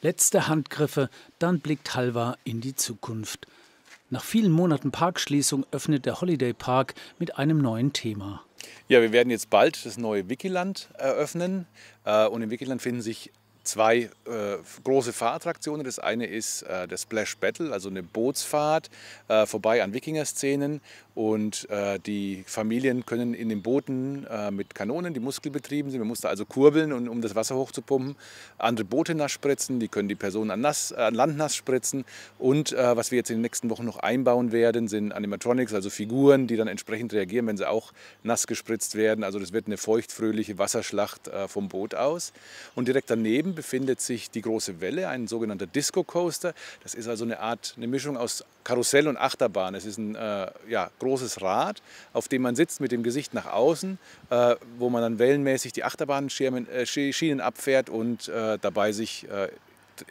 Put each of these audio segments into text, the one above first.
Letzte Handgriffe, dann blickt Halva in die Zukunft. Nach vielen Monaten Parkschließung öffnet der Holiday Park mit einem neuen Thema. Ja, wir werden jetzt bald das neue Wikiland eröffnen. Äh, und im Wikiland finden sich zwei äh, große Fahrattraktionen. Das eine ist äh, der Splash Battle, also eine Bootsfahrt äh, vorbei an Wikinger-Szenen. Und äh, die Familien können in den Booten äh, mit Kanonen, die muskelbetrieben sind, man muss da also kurbeln, und, um das Wasser hochzupumpen, andere Boote nass spritzen, die können die Personen an, nass, an Land nass spritzen. Und äh, was wir jetzt in den nächsten Wochen noch einbauen werden, sind Animatronics, also Figuren, die dann entsprechend reagieren, wenn sie auch nass gespritzt werden. Also das wird eine feuchtfröhliche Wasserschlacht vom Boot aus. Und direkt daneben befindet sich die große Welle, ein sogenannter Disco Coaster. Das ist also eine Art, eine Mischung aus Karussell und Achterbahn. Es ist ein äh, ja, großes Rad, auf dem man sitzt mit dem Gesicht nach außen, äh, wo man dann wellenmäßig die Achterbahnschienen äh, abfährt und äh, dabei sich äh,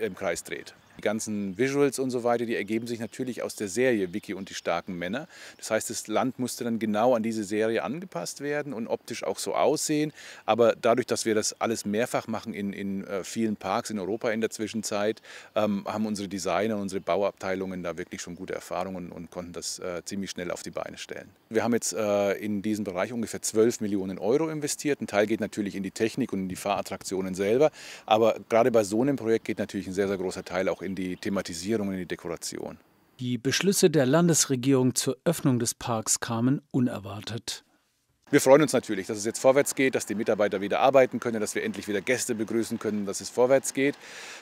im Kreis dreht. Die ganzen Visuals und so weiter, die ergeben sich natürlich aus der Serie Vicky und die starken Männer. Das heißt, das Land musste dann genau an diese Serie angepasst werden und optisch auch so aussehen. Aber dadurch, dass wir das alles mehrfach machen in, in äh, vielen Parks in Europa in der Zwischenzeit, ähm, haben unsere Designer, unsere Bauabteilungen da wirklich schon gute Erfahrungen und, und konnten das äh, ziemlich schnell auf die Beine stellen. Wir haben jetzt äh, in diesem Bereich ungefähr 12 Millionen Euro investiert. Ein Teil geht natürlich in die Technik und in die Fahrattraktionen selber. Aber gerade bei so einem Projekt geht natürlich ein sehr, sehr großer Teil auch in in die Thematisierung, in die Dekoration. Die Beschlüsse der Landesregierung zur Öffnung des Parks kamen unerwartet. Wir freuen uns natürlich, dass es jetzt vorwärts geht, dass die Mitarbeiter wieder arbeiten können, dass wir endlich wieder Gäste begrüßen können, dass es vorwärts geht.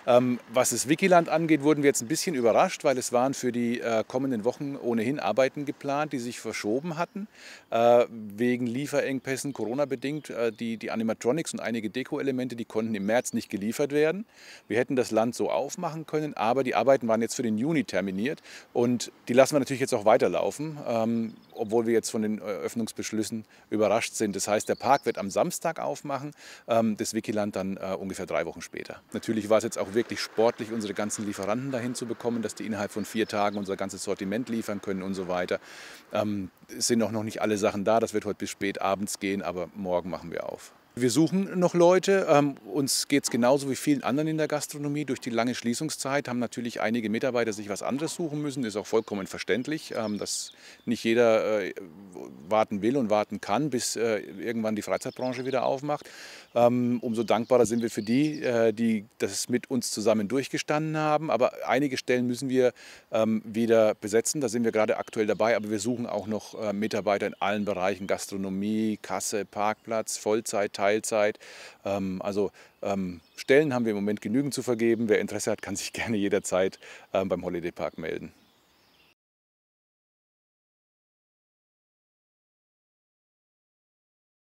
Ähm, was das Wikiland angeht, wurden wir jetzt ein bisschen überrascht, weil es waren für die äh, kommenden Wochen ohnehin Arbeiten geplant, die sich verschoben hatten, äh, wegen Lieferengpässen, Corona-bedingt. Äh, die, die Animatronics und einige Deko-Elemente, die konnten im März nicht geliefert werden. Wir hätten das Land so aufmachen können, aber die Arbeiten waren jetzt für den Juni terminiert und die lassen wir natürlich jetzt auch weiterlaufen. Ähm, obwohl wir jetzt von den äh, Öffnungsbeschlüssen überrascht sind. Das heißt, der Park wird am Samstag aufmachen, ähm, das Wikiland dann äh, ungefähr drei Wochen später. Natürlich war es jetzt auch wirklich sportlich, unsere ganzen Lieferanten dahin zu bekommen, dass die innerhalb von vier Tagen unser ganzes Sortiment liefern können und so weiter. Ähm, es sind auch noch nicht alle Sachen da, das wird heute bis spät abends gehen, aber morgen machen wir auf. Wir suchen noch Leute. Ähm, uns geht es genauso wie vielen anderen in der Gastronomie. Durch die lange Schließungszeit haben natürlich einige Mitarbeiter sich was anderes suchen müssen. Ist auch vollkommen verständlich, ähm, dass nicht jeder äh, warten will und warten kann, bis äh, irgendwann die Freizeitbranche wieder aufmacht. Ähm, umso dankbarer sind wir für die, äh, die das mit uns zusammen durchgestanden haben. Aber einige Stellen müssen wir ähm, wieder besetzen. Da sind wir gerade aktuell dabei. Aber wir suchen auch noch äh, Mitarbeiter in allen Bereichen: Gastronomie, Kasse, Parkplatz, Vollzeit, Teilzeit. Ähm, also ähm, Stellen haben wir im Moment genügend zu vergeben. Wer Interesse hat, kann sich gerne jederzeit ähm, beim Holiday Park melden.